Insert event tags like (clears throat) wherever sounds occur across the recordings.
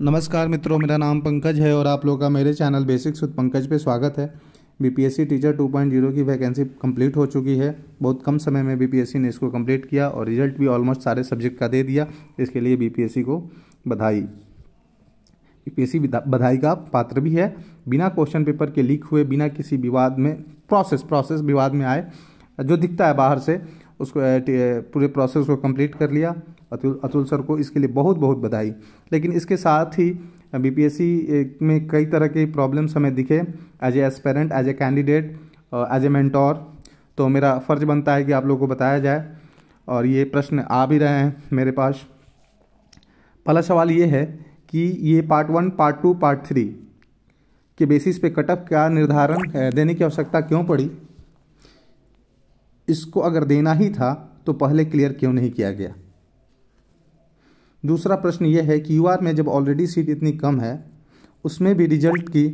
नमस्कार मित्रों मेरा नाम पंकज है और आप लोग का मेरे चैनल बेसिक्स विद पंकज पे स्वागत है बीपीएससी टीचर 2.0 की वैकेंसी कंप्लीट हो चुकी है बहुत कम समय में बीपीएससी ने इसको कंप्लीट किया और रिजल्ट भी ऑलमोस्ट सारे सब्जेक्ट का दे दिया इसके लिए बीपीएससी को बधाई बीपीएससी बधाई का पात्र भी है बिना क्वेश्चन पेपर के लीक हुए बिना किसी विवाद में प्रोसेस प्रोसेस विवाद में आए जो दिखता है बाहर से उसको पूरे प्रोसेस को कंप्लीट कर लिया अतुल अतुल सर को इसके लिए बहुत बहुत बधाई लेकिन इसके साथ ही बीपीएससी में कई तरह के प्रॉब्लम्स हमें दिखे as a aspirant as a candidate as a mentor तो मेरा फ़र्ज बनता है कि आप लोगों को बताया जाए और ये प्रश्न आ भी रहे हैं मेरे पास पहला सवाल ये है कि ये part one part two part three के बेसिस पे कटअप का निर्धारण देने की आवश्यकता क्यों पड़ी इसको अगर देना ही था तो पहले क्लियर क्यों नहीं किया गया दूसरा प्रश्न यह है कि यूआर में जब ऑलरेडी सीट इतनी कम है उसमें भी रिजल्ट की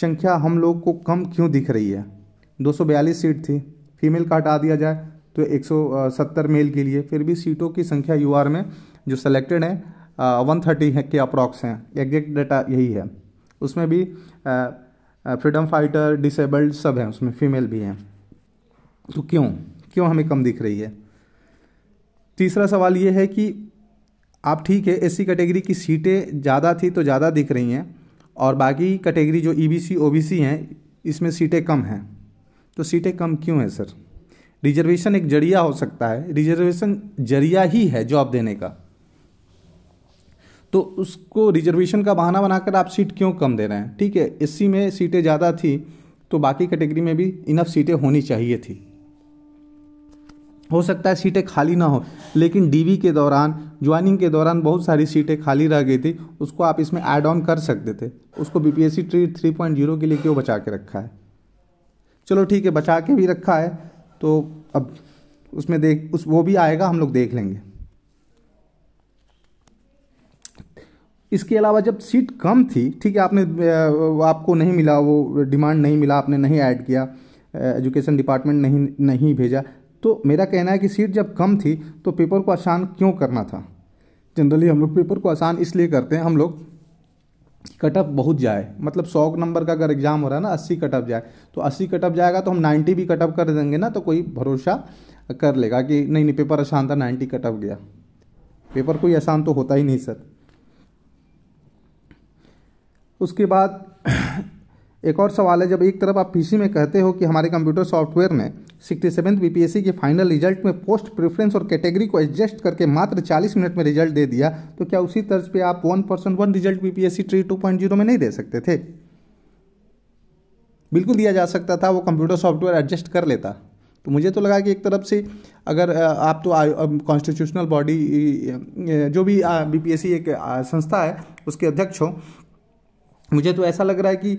संख्या हम लोग को कम क्यों दिख रही है 242 सीट थी फीमेल का हटा दिया जाए तो 170 मेल के लिए फिर भी सीटों की संख्या यूआर में जो सेलेक्टेड है वन थर्टी है के अप्रॉक्स हैं एग्जैक्ट डाटा यही है उसमें भी फ्रीडम फाइटर डिसेबल्ड सब हैं उसमें फीमेल भी हैं तो क्यों क्यों हमें कम दिख रही है तीसरा सवाल ये है कि आप ठीक है एससी कैटेगरी की सीटें ज़्यादा थी तो ज़्यादा दिख रही हैं और बाकी कैटेगरी जो ईबीसी e ओबीसी हैं इसमें सीटें कम हैं तो सीटें कम क्यों हैं सर रिजर्वेशन एक जरिया हो सकता है रिजर्वेशन जरिया ही है जॉब देने का तो उसको रिजर्वेशन का बहाना बनाकर आप सीट क्यों कम दे रहे हैं ठीक है एस में सीटें ज़्यादा थी तो बाकी कैटेगरी में भी इनफ सीटें होनी चाहिए थी हो सकता है सीटें खाली ना हो लेकिन डीवी के दौरान ज्वाइनिंग के दौरान बहुत सारी सीटें खाली रह गई थी उसको आप इसमें ऐड ऑन कर सकते थे उसको B P S C TRE three point zero के लिए क्यों बचा के रखा है चलो ठीक है बचा के भी रखा है तो अब उसमें देख उस वो भी आएगा हम लोग देख लेंगे इसके अलावा जब सीट कम थी ठीक है आपने आपको नहीं मिला वो डिमांड नहीं मिला आपने नहीं ऐड किया एजुकेशन डिपार्टमेंट नहीं नहीं भेजा तो मेरा कहना है कि सीट जब कम थी तो पेपर को आसान क्यों करना था जनरली हम लोग पेपर को आसान इसलिए करते हैं हम लोग कट ऑफ बहुत जाए मतलब सौ नंबर का अगर एग्ज़ाम हो रहा है ना अस्सी कट ऑफ जाए तो अस्सी कट ऑफ जाएगा तो हम नाइन्टी भी कट ऑफ कर देंगे ना तो कोई भरोसा कर लेगा कि नहीं नहीं पेपर आसान था नाइन्टी कट ऑफ गया पेपर कोई आसान तो होता ही नहीं सर उसके बाद (clears throat) एक और सवाल है जब एक तरफ आप पीसी में कहते हो कि हमारे कंप्यूटर सॉफ्टवेयर में सिक्सटी सेवन्थ बीपीएससी के फाइनल रिजल्ट में पोस्ट प्रेफरेंस और कैटेगरी को एडजस्ट करके मात्र चालीस मिनट में रिजल्ट दे दिया तो क्या उसी तर्ज पे आप one percent one result BPSC TRE two point zero में नहीं दे सकते थे बिल्कुल दिया जा सकता था वो कंप्यूटर सॉफ्टवेयर एडजस्ट कर लेता तो मुझे तो लगा कि एक तरफ से अगर आप तो कॉन्स्टिट्यूशनल बॉडी जो भी बीपीएससी एक संस्था है उसके अध्यक्ष हो मुझे तो ऐसा लग रहा है कि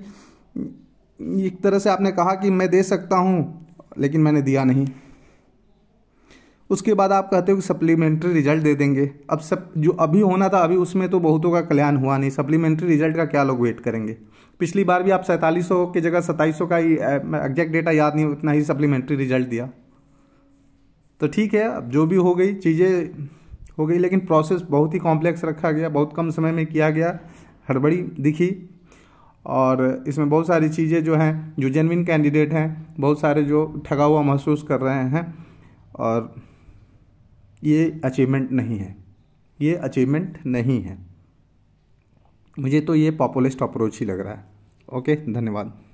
एक तरह से आपने कहा कि मैं दे सकता हूँ लेकिन मैंने दिया नहीं उसके बाद आप कहते हो कि सप्लीमेंट्री रिजल्ट दे देंगे अब सब जो अभी होना था अभी उसमें तो बहुतों का कल्याण हुआ नहीं सप्लीमेंट्री रिजल्ट का क्या लोग वेट करेंगे पिछली बार भी आप सैंतालीस सौ की जगह सत्ताईस सौ का ही एग्जैक्ट डेटा याद नहीं उतना ही सप्लीमेंट्री रिजल्ट दिया तो ठीक है अब जो भी हो गई चीज़ें हो गई लेकिन प्रोसेस बहुत ही कॉम्प्लेक्स रखा गया बहुत कम समय में किया गया हड़बड़ी दिखी और इसमें बहुत सारी चीज़ें जो हैं जो जेनविन कैंडिडेट हैं बहुत सारे जो ठगा हुआ महसूस कर रहे हैं और ये अचीवमेंट नहीं है ये अचीवमेंट नहीं है मुझे तो ये पॉपुलिस्ट अप्रोच ही लग रहा है ओके धन्यवाद